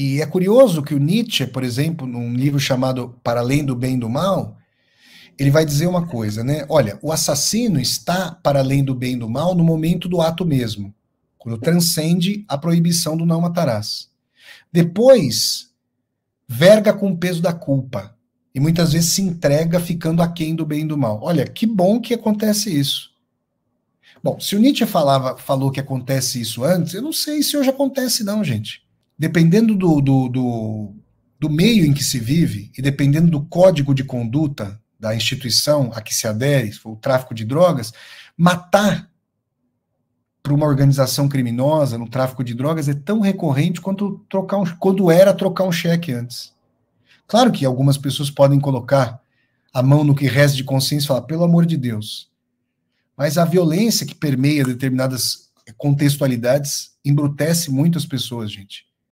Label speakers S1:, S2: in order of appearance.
S1: E é curioso que o Nietzsche, por exemplo, num livro chamado Para Além do Bem e do Mal, ele vai dizer uma coisa, né? Olha, o assassino está para além do bem e do mal no momento do ato mesmo, quando transcende a proibição do não matarás. Depois, verga com o peso da culpa e muitas vezes se entrega ficando aquém do bem e do mal. Olha, que bom que acontece isso. Bom, se o Nietzsche falava, falou que acontece isso antes, eu não sei se hoje acontece não, gente dependendo do, do, do, do meio em que se vive e dependendo do código de conduta da instituição a que se adere, se for o tráfico de drogas, matar para uma organização criminosa no tráfico de drogas é tão recorrente quanto trocar um, quando era trocar um cheque antes. Claro que algumas pessoas podem colocar a mão no que resta de consciência e falar, pelo amor de Deus. Mas a violência que permeia determinadas contextualidades embrutece muito as pessoas, gente.